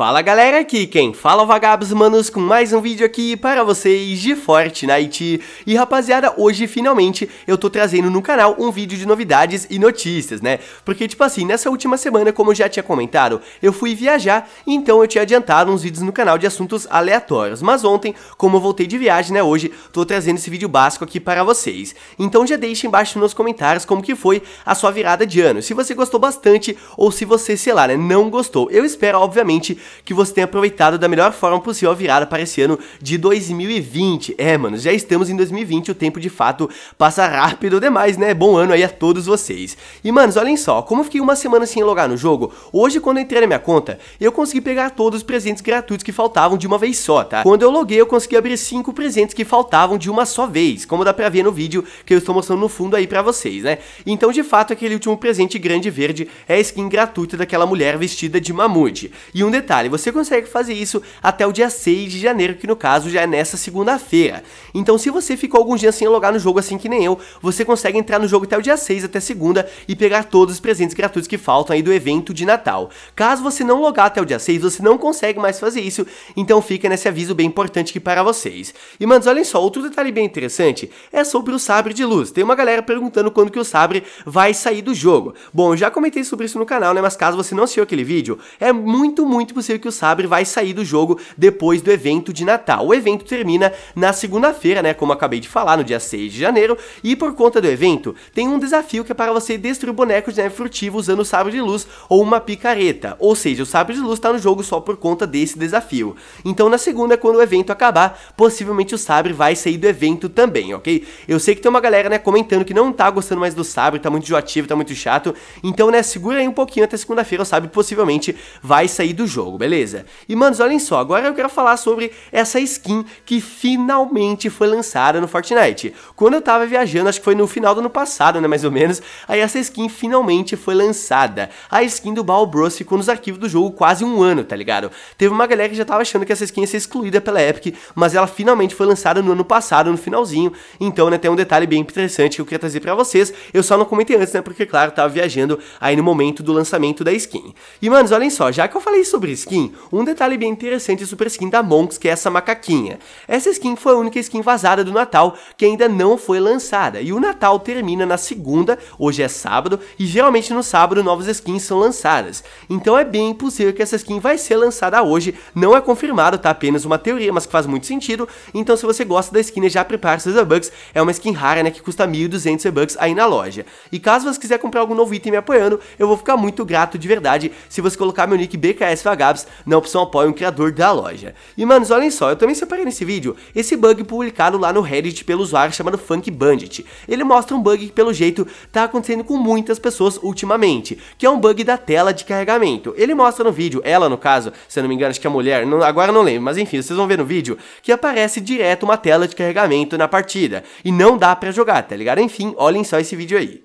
Fala galera, aqui quem fala é vagabos manos com mais um vídeo aqui para vocês de Fortnite E rapaziada, hoje finalmente eu tô trazendo no canal um vídeo de novidades e notícias, né? Porque tipo assim, nessa última semana, como eu já tinha comentado, eu fui viajar Então eu tinha adiantado uns vídeos no canal de assuntos aleatórios Mas ontem, como eu voltei de viagem, né, hoje, tô trazendo esse vídeo básico aqui para vocês Então já deixa embaixo nos comentários como que foi a sua virada de ano Se você gostou bastante ou se você, sei lá, né, não gostou Eu espero, obviamente que você tenha aproveitado da melhor forma possível a virada para esse ano de 2020. É, mano, já estamos em 2020, o tempo de fato passa rápido demais, né? Bom ano aí a todos vocês. E, manos, olhem só, como eu fiquei uma semana sem logar no jogo, hoje quando eu entrei na minha conta, eu consegui pegar todos os presentes gratuitos que faltavam de uma vez só, tá? Quando eu loguei, eu consegui abrir cinco presentes que faltavam de uma só vez, como dá pra ver no vídeo que eu estou mostrando no fundo aí pra vocês, né? Então, de fato, aquele último presente grande verde é a skin gratuita daquela mulher vestida de mamute. E um detalhe, detalhe, você consegue fazer isso até o dia 6 de janeiro, que no caso já é nessa segunda-feira. Então se você ficou alguns dias sem logar no jogo assim que nem eu, você consegue entrar no jogo até o dia 6, até segunda, e pegar todos os presentes gratuitos que faltam aí do evento de Natal. Caso você não logar até o dia 6, você não consegue mais fazer isso, então fica nesse aviso bem importante aqui para vocês. E manos, olhem só, outro detalhe bem interessante é sobre o sabre de luz. Tem uma galera perguntando quando que o sabre vai sair do jogo. Bom, eu já comentei sobre isso no canal, né, mas caso você não assistiu aquele vídeo, é muito, muito possível que o Sabre vai sair do jogo depois do evento de Natal. O evento termina na segunda-feira, né, como acabei de falar, no dia 6 de janeiro, e por conta do evento, tem um desafio que é para você destruir bonecos de neve né, furtivo usando o sabre de luz ou uma picareta. Ou seja, o sabre de luz está no jogo só por conta desse desafio. Então na segunda, quando o evento acabar, possivelmente o sabre vai sair do evento também, ok? Eu sei que tem uma galera, né, comentando que não tá gostando mais do sabre, tá muito enjoativo, tá muito chato. Então, né, segura aí um pouquinho até segunda-feira, o sabre possivelmente vai sair do jogo jogo, beleza? E manos, olhem só, agora eu quero falar sobre essa skin que finalmente foi lançada no Fortnite. Quando eu tava viajando, acho que foi no final do ano passado, né, mais ou menos, aí essa skin finalmente foi lançada. A skin do Ball Bros ficou nos arquivos do jogo quase um ano, tá ligado? Teve uma galera que já tava achando que essa skin ia ser excluída pela Epic, mas ela finalmente foi lançada no ano passado, no finalzinho. Então, né, tem um detalhe bem interessante que eu queria trazer para vocês. Eu só não comentei antes, né, porque claro, tava viajando aí no momento do lançamento da skin. E manos, olhem só, já que eu falei sobre skin, um detalhe bem interessante é a super skin da Monks, que é essa macaquinha. Essa skin foi a única skin vazada do Natal que ainda não foi lançada, e o Natal termina na segunda, hoje é sábado, e geralmente no sábado novas skins são lançadas. Então é bem possível que essa skin vai ser lançada hoje, não é confirmado, tá apenas uma teoria, mas que faz muito sentido. Então se você gosta da skin, já prepare seus bucks. é uma skin rara, né, que custa 1.200 e-bucks aí na loja. E caso você quiser comprar algum novo item me apoiando, eu vou ficar muito grato de verdade se você colocar meu nick BKSVH na opção apoia um criador da loja. E manos, olhem só, eu também separei nesse vídeo esse bug publicado lá no Reddit pelo usuário chamado Funk Bandit. Ele mostra um bug que pelo jeito tá acontecendo com muitas pessoas ultimamente, que é um bug da tela de carregamento. Ele mostra no vídeo, ela no caso, se eu não me engano acho que é mulher, não, agora não lembro, mas enfim, vocês vão ver no vídeo, que aparece direto uma tela de carregamento na partida, e não dá pra jogar, tá ligado? Enfim, olhem só esse vídeo aí.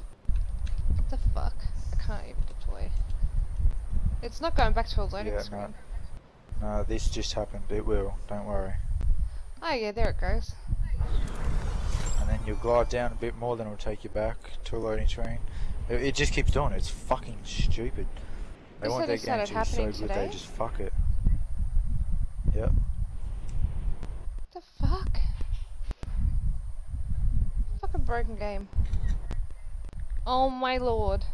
It's not going back to a loading yeah, screen. No. no, this just happened. It will. Don't worry. Oh yeah, there it goes. And then you'll glide down a bit more, then it'll take you back to a loading screen. It, it just keeps doing it. It's fucking stupid. They want their game to so good today? they just fuck it. Yep. The fuck? Fucking broken game. Oh my lord.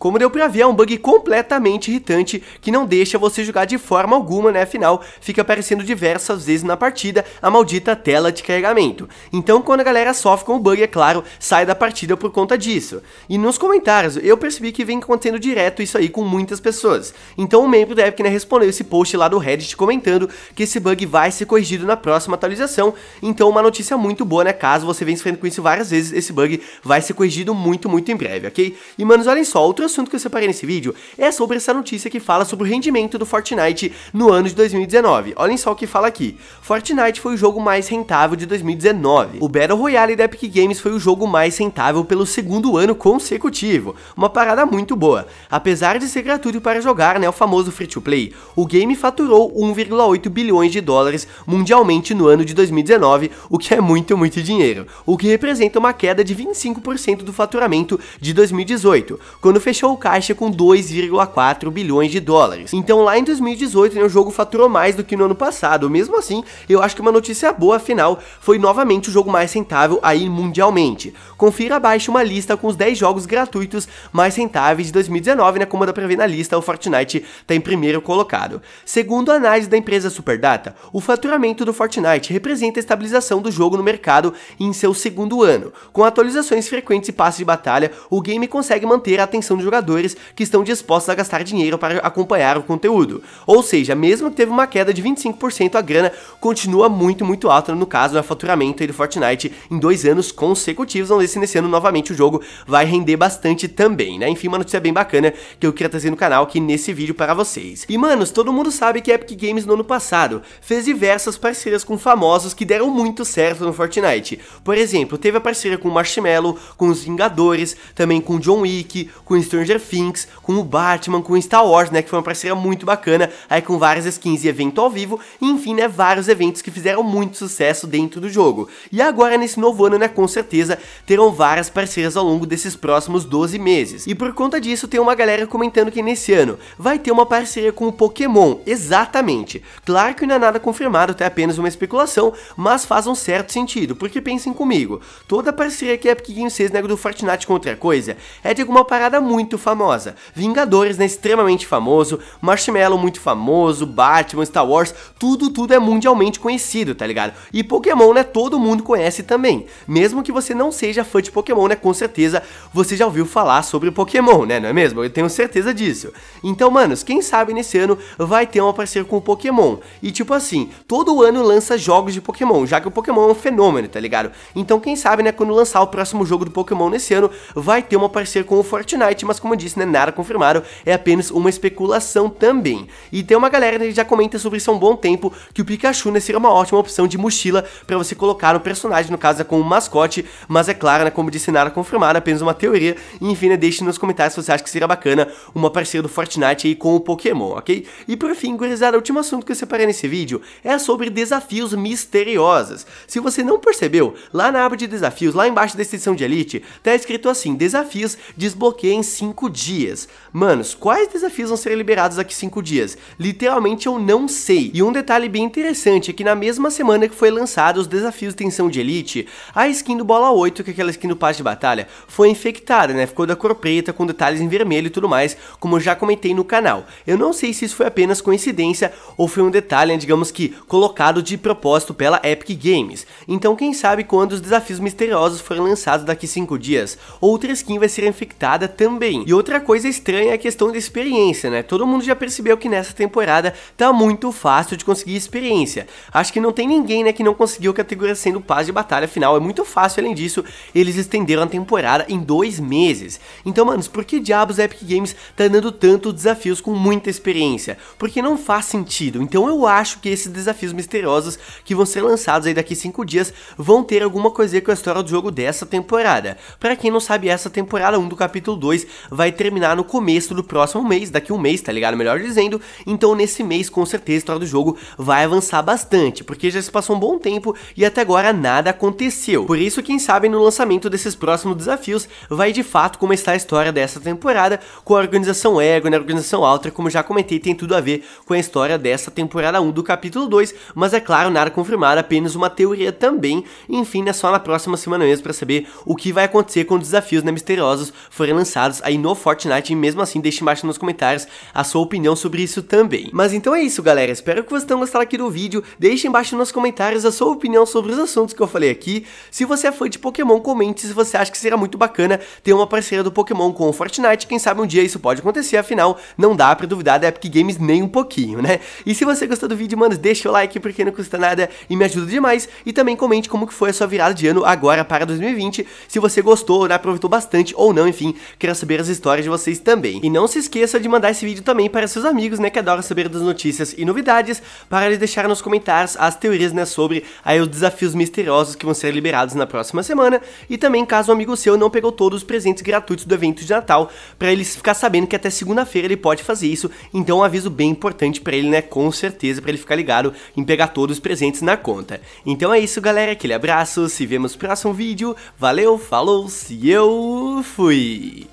Como deu pra ver, é um bug completamente irritante que não deixa você jogar de forma alguma, né? Afinal, fica aparecendo diversas vezes na partida a maldita tela de carregamento. Então, quando a galera sofre com o bug, é claro, sai da partida por conta disso. E nos comentários, eu percebi que vem acontecendo direto isso aí com muitas pessoas. Então, um membro da Epic né, respondeu esse post lá do Reddit comentando que esse bug vai ser corrigido na próxima atualização. Então, uma notícia muito boa, né? Caso você venha sofrendo com isso várias vezes, esse bug vai ser corrigido muito, muito em breve, ok? E, manos, olhem só, outro assunto que eu separei nesse vídeo é sobre essa notícia que fala sobre o rendimento do Fortnite no ano de 2019. Olhem só o que fala aqui. Fortnite foi o jogo mais rentável de 2019. O Battle Royale da Epic Games foi o jogo mais rentável pelo segundo ano consecutivo. Uma parada muito boa. Apesar de ser gratuito para jogar, né, o famoso free to play, o game faturou 1,8 bilhões de dólares mundialmente no ano de 2019, o que é muito, muito dinheiro. O que representa uma queda de 25% do faturamento de 2018, quando fechou fechou o caixa com 2,4 bilhões de dólares. Então lá em 2018 né, o jogo faturou mais do que no ano passado. Mesmo assim, eu acho que uma notícia boa, afinal, foi novamente o jogo mais rentável aí mundialmente. Confira abaixo uma lista com os 10 jogos gratuitos mais rentáveis de 2019, né? Como dá pra ver na lista, o Fortnite tá em primeiro colocado. Segundo a análise da empresa Superdata, o faturamento do Fortnite representa a estabilização do jogo no mercado em seu segundo ano. Com atualizações frequentes e passes de batalha, o game consegue manter a atenção do jogadores que estão dispostos a gastar dinheiro para acompanhar o conteúdo. Ou seja, mesmo que teve uma queda de 25%, a grana continua muito, muito alta, no caso, do é faturamento do Fortnite em dois anos consecutivos. Vamos ver se nesse ano novamente o jogo vai render bastante também, né? Enfim, uma notícia bem bacana que eu queria trazer no canal aqui nesse vídeo para vocês. E manos, todo mundo sabe que a Epic Games no ano passado fez diversas parcerias com famosos que deram muito certo no Fortnite. Por exemplo, teve a parceria com o Marshmallow, com os Vingadores, também com o John Wick, com o Storm Stranger Things, com o Batman, com o Star Wars, né, que foi uma parceria muito bacana, aí com várias skins e evento ao vivo, e enfim, né, vários eventos que fizeram muito sucesso dentro do jogo. E agora, nesse novo ano, né, com certeza, terão várias parcerias ao longo desses próximos 12 meses. E por conta disso, tem uma galera comentando que nesse ano vai ter uma parceria com o Pokémon, exatamente. Claro que não é nada confirmado, até tá? apenas uma especulação, mas faz um certo sentido, porque pensem comigo, toda parceria que a Epic Games fez, né, do Fortnite com outra coisa, é de alguma parada muito muito famosa. Vingadores, né, extremamente famoso, Marshmallow muito famoso, Batman, Star Wars, tudo, tudo é mundialmente conhecido, tá ligado? E Pokémon, né, todo mundo conhece também. Mesmo que você não seja fã de Pokémon, né, com certeza você já ouviu falar sobre Pokémon, né, não é mesmo? Eu tenho certeza disso. Então, manos, quem sabe nesse ano vai ter uma parceria com o Pokémon. E tipo assim, todo ano lança jogos de Pokémon, já que o Pokémon é um fenômeno, tá ligado? Então, quem sabe, né, quando lançar o próximo jogo do Pokémon nesse ano, vai ter uma parceria com o Fortnite, mas como eu disse, não né, nada confirmado, é apenas uma especulação também. E tem uma galera que já comenta sobre isso há um bom tempo, que o Pikachu né, seria uma ótima opção de mochila para você colocar no personagem, no caso é o mascote, mas é claro, né, como eu disse, nada confirmado, apenas uma teoria, e enfim, né, deixe nos comentários se você acha que seria bacana uma parceria do Fortnite aí com o Pokémon, ok? E por fim, gurizada, o último assunto que eu separei nesse vídeo é sobre desafios misteriosos. Se você não percebeu, lá na aba de desafios, lá embaixo da seção de Elite, tá escrito assim, desafios desbloqueiem cinco dias. Manos, quais desafios vão ser liberados daqui cinco dias? Literalmente eu não sei. E um detalhe bem interessante é que na mesma semana que foi lançado os desafios de Tensão de Elite, a skin do Bola 8, que é aquela skin do Paz de Batalha, foi infectada, né? Ficou da cor preta, com detalhes em vermelho e tudo mais, como eu já comentei no canal. Eu não sei se isso foi apenas coincidência ou foi um detalhe, né? digamos que, colocado de propósito pela Epic Games. Então quem sabe quando os desafios misteriosos forem lançados daqui cinco dias, outra skin vai ser infectada também. E outra coisa estranha é a questão da experiência, né? Todo mundo já percebeu que nessa temporada tá muito fácil de conseguir experiência. Acho que não tem ninguém, né, que não conseguiu categoria sendo paz de batalha final. É muito fácil, além disso, eles estenderam a temporada em dois meses. Então, manos, por que diabos a Epic Games tá dando tanto desafios com muita experiência? Porque não faz sentido. Então eu acho que esses desafios misteriosos que vão ser lançados aí daqui cinco dias vão ter alguma coisa com a história do jogo dessa temporada. Para quem não sabe, essa temporada 1 do capítulo 2 vai terminar no começo do próximo mês, daqui um mês, tá ligado? Melhor dizendo. Então nesse mês, com certeza, a história do jogo vai avançar bastante, porque já se passou um bom tempo e até agora nada aconteceu. Por isso, quem sabe no lançamento desses próximos desafios vai de fato começar a história dessa temporada com a organização Ego, e né? organização Alter, como já comentei, tem tudo a ver com a história dessa temporada 1 do capítulo 2, mas é claro, nada confirmado, apenas uma teoria também. Enfim, é só na próxima semana mesmo para saber o que vai acontecer quando os desafios né, misteriosos forem lançados aí no Fortnite e mesmo assim deixe embaixo nos comentários a sua opinião sobre isso também. Mas então é isso galera, espero que vocês tenham gostado aqui do vídeo, deixe embaixo nos comentários a sua opinião sobre os assuntos que eu falei aqui, se você é fã de Pokémon, comente se você acha que será muito bacana ter uma parceria do Pokémon com o Fortnite, quem sabe um dia isso pode acontecer, afinal, não dá pra duvidar da Epic Games nem um pouquinho, né? E se você gostou do vídeo, mano, deixa o like porque não custa nada e me ajuda demais, e também comente como que foi a sua virada de ano agora para 2020, se você gostou, né, aproveitou bastante ou não, enfim, quero saber as histórias de vocês também. E não se esqueça de mandar esse vídeo também para seus amigos, né, que adoram saber das notícias e novidades, para eles deixarem nos comentários as teorias, né, sobre aí os desafios misteriosos que vão ser liberados na próxima semana, e também caso um amigo seu não pegou todos os presentes gratuitos do evento de Natal, para eles ficar sabendo que até segunda-feira ele pode fazer isso, então um aviso bem importante para ele, né, com certeza, para ele ficar ligado em pegar todos os presentes na conta. Então é isso, galera, aquele abraço, se vemos no próximo vídeo, valeu, falou, se eu fui!